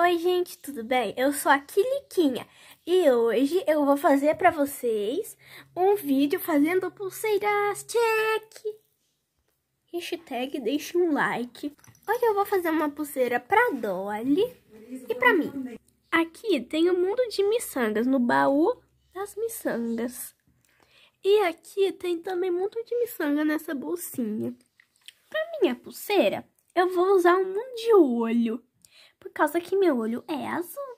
Oi, gente, tudo bem? Eu sou a Quiliquinha e hoje eu vou fazer para vocês um vídeo fazendo pulseiras check. Hashtag deixe um like. Hoje eu vou fazer uma pulseira para Dolly e para mim. Aqui tem o um mundo de miçangas, no baú das miçangas. E aqui tem também um de miçanga nessa bolsinha. Para minha pulseira, eu vou usar um mundo de olho por causa que meu olho é azul,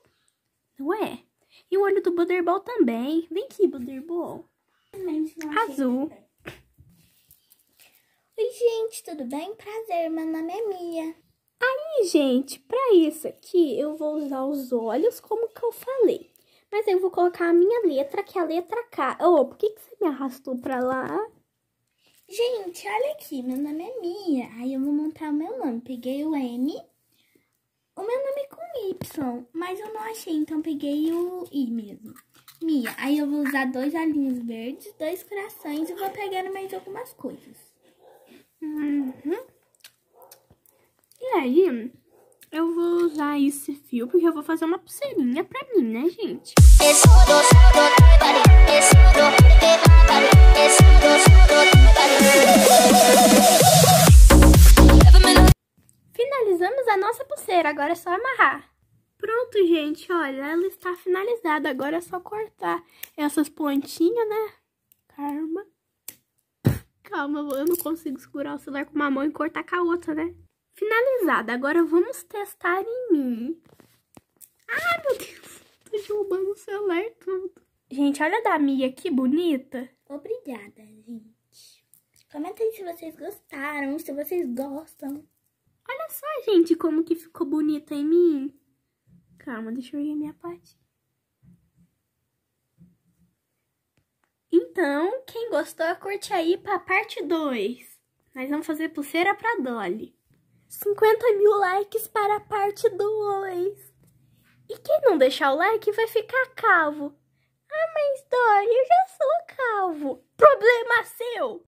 não é? E o olho do Butterball também. Vem aqui, Butterball. Azul. Oi, gente, tudo bem? Prazer, meu nome é Mia. Aí, gente, pra isso aqui, eu vou usar os olhos como que eu falei. Mas eu vou colocar a minha letra, que é a letra K. Ô, oh, por que, que você me arrastou pra lá? Gente, olha aqui, meu nome é Mia. Aí eu vou montar o meu nome. Peguei o M o meu nome é com Y, mas eu não achei, então peguei o I mesmo. Mia. Aí eu vou usar dois olhinhos verdes, dois corações e vou pegando mais algumas coisas. Uhum. E aí, eu vou usar esse fio porque eu vou fazer uma pulseirinha pra mim, né, gente? Esse agora é só amarrar. Pronto, gente, olha, ela está finalizada, agora é só cortar essas pontinhas, né? Calma. Calma, eu não consigo segurar o celular com uma mão e cortar com a outra, né? Finalizada, agora vamos testar em mim. Ah, meu Deus, tô derrubando o celular e tudo. Gente, olha a da Mia, que bonita. Obrigada, gente. comenta aí se vocês gostaram, se vocês gostam. Olha só, gente, como que ficou bonita em mim. Calma, deixa eu ver a minha parte. Então, quem gostou, curte aí pra parte 2. Nós vamos fazer pulseira pra Dolly. 50 mil likes para a parte 2. E quem não deixar o like vai ficar calvo. Ah, mas Dolly, eu já sou calvo. Problema seu!